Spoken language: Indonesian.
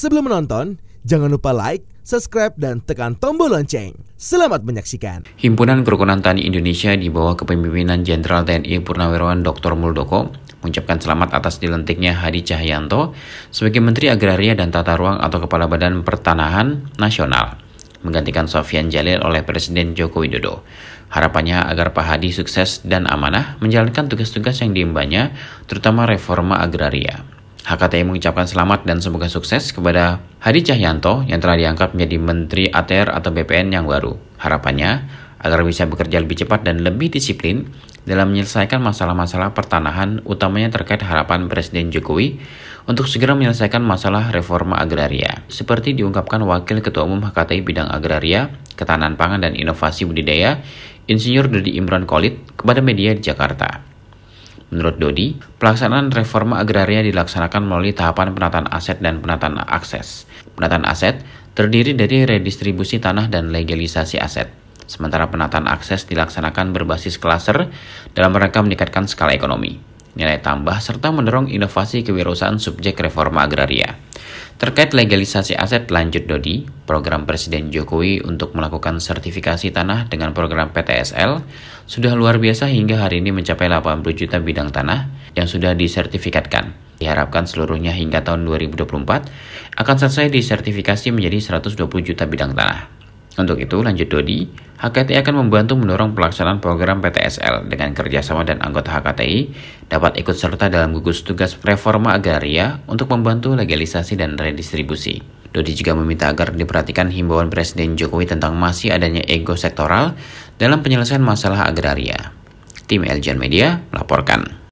Sebelum menonton, jangan lupa like, subscribe, dan tekan tombol lonceng. Selamat menyaksikan. Himpunan Kerukunan Tani Indonesia di bawah kepemimpinan Jenderal TNI Purnawirawan Dr. Muldoko mengucapkan selamat atas dilantiknya Hadi Cahyanto sebagai Menteri Agraria dan Tata Ruang atau Kepala Badan Pertanahan Nasional menggantikan Sofian Jalil oleh Presiden Joko Widodo. Harapannya agar Pak Hadi sukses dan amanah menjalankan tugas-tugas yang diimbanya, terutama reforma agraria. HKTI mengucapkan selamat dan semoga sukses kepada Hadi Cahyanto yang telah diangkat menjadi Menteri ATR atau BPN yang baru. Harapannya, agar bisa bekerja lebih cepat dan lebih disiplin dalam menyelesaikan masalah-masalah pertanahan utamanya terkait harapan Presiden Jokowi untuk segera menyelesaikan masalah reforma agraria. Seperti diungkapkan Wakil Ketua Umum HKTI Bidang Agraria, Ketahanan Pangan dan Inovasi Budidaya, Insinyur Dodi Imran Kolit kepada media di Jakarta. Menurut Dodi, pelaksanaan reforma agraria dilaksanakan melalui tahapan penataan aset dan penataan akses. Penataan aset terdiri dari redistribusi tanah dan legalisasi aset. Sementara penataan akses dilaksanakan berbasis klaser dalam rangka meningkatkan skala ekonomi, nilai tambah, serta mendorong inovasi kewirausahaan subjek reforma agraria. Terkait legalisasi aset lanjut Dodi, program Presiden Jokowi untuk melakukan sertifikasi tanah dengan program PTSL sudah luar biasa hingga hari ini mencapai 80 juta bidang tanah yang sudah disertifikatkan. Diharapkan seluruhnya hingga tahun 2024 akan selesai disertifikasi menjadi 120 juta bidang tanah. Untuk itu, lanjut Dodi, HKTI akan membantu mendorong pelaksanaan program PTSL dengan kerjasama dan anggota HKTI dapat ikut serta dalam gugus tugas reforma agraria untuk membantu legalisasi dan redistribusi. Dodi juga meminta agar diperhatikan himbauan Presiden Jokowi tentang masih adanya ego sektoral dalam penyelesaian masalah agraria. Tim Eljan Media melaporkan.